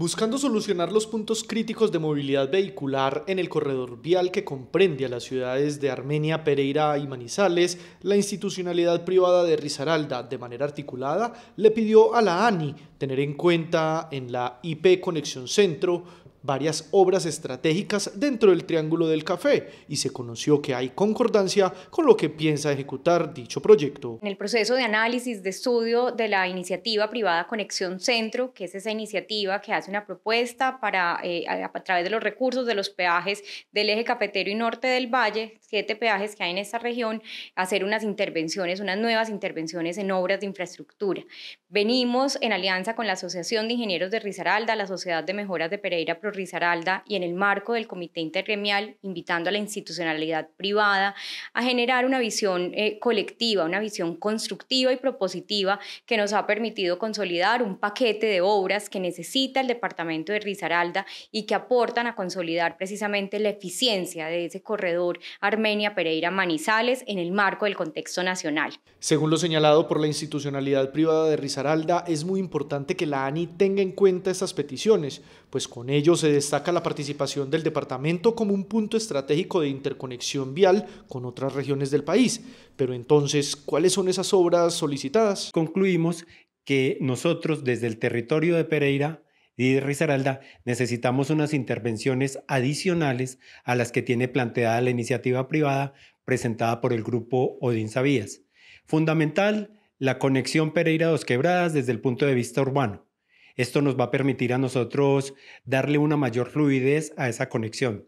Buscando solucionar los puntos críticos de movilidad vehicular en el corredor vial que comprende a las ciudades de Armenia, Pereira y Manizales, la institucionalidad privada de Risaralda, de manera articulada, le pidió a la ANI tener en cuenta en la IP Conexión Centro varias obras estratégicas dentro del Triángulo del Café y se conoció que hay concordancia con lo que piensa ejecutar dicho proyecto. En el proceso de análisis de estudio de la iniciativa privada Conexión Centro, que es esa iniciativa que hace una propuesta para, eh, a, través de los recursos de los peajes del eje cafetero y norte del valle, siete peajes que hay en esta región, hacer unas intervenciones, unas nuevas intervenciones en obras de infraestructura. Venimos en alianza con la Asociación de Ingenieros de Risaralda, la Sociedad de Mejoras de Pereira Pro Rizaralda Risaralda y en el marco del Comité Intergremial, invitando a la institucionalidad privada a generar una visión eh, colectiva, una visión constructiva y propositiva que nos ha permitido consolidar un paquete de obras que necesita el departamento de Risaralda y que aportan a consolidar precisamente la eficiencia de ese corredor Armenia-Pereira-Manizales en el marco del contexto nacional. Según lo señalado por la institucionalidad privada de Risaralda, es muy importante que la ANI tenga en cuenta esas peticiones, pues con ellos se destaca la participación del departamento como un punto estratégico de interconexión vial con otras regiones del país. Pero entonces, ¿cuáles son esas obras solicitadas? Concluimos que nosotros desde el territorio de Pereira y de Risaralda necesitamos unas intervenciones adicionales a las que tiene planteada la iniciativa privada presentada por el grupo Odín Sabías. Fundamental, la conexión Pereira-Dos Quebradas desde el punto de vista urbano esto nos va a permitir a nosotros darle una mayor fluidez a esa conexión.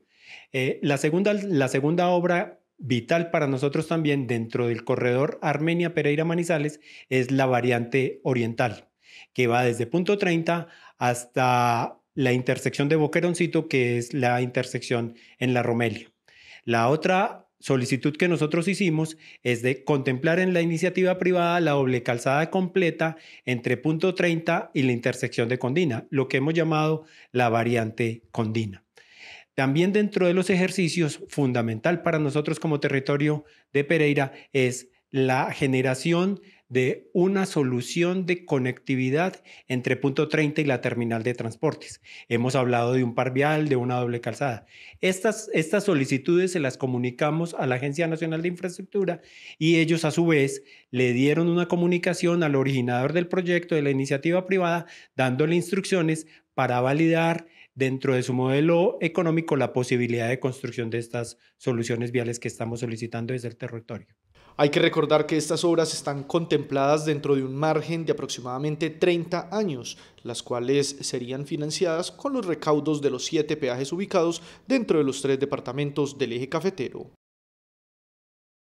Eh, la, segunda, la segunda obra vital para nosotros también dentro del corredor Armenia-Pereira-Manizales es la variante oriental, que va desde punto 30 hasta la intersección de Boqueroncito, que es la intersección en la Romelia. La otra solicitud que nosotros hicimos es de contemplar en la iniciativa privada la doble calzada completa entre punto 30 y la intersección de Condina, lo que hemos llamado la variante Condina. También dentro de los ejercicios, fundamental para nosotros como territorio de Pereira es la generación de una solución de conectividad entre punto 30 y la terminal de transportes. Hemos hablado de un par vial, de una doble calzada. Estas, estas solicitudes se las comunicamos a la Agencia Nacional de Infraestructura y ellos a su vez le dieron una comunicación al originador del proyecto de la iniciativa privada dándole instrucciones para validar dentro de su modelo económico la posibilidad de construcción de estas soluciones viales que estamos solicitando desde el territorio. Hay que recordar que estas obras están contempladas dentro de un margen de aproximadamente 30 años, las cuales serían financiadas con los recaudos de los siete peajes ubicados dentro de los tres departamentos del eje cafetero.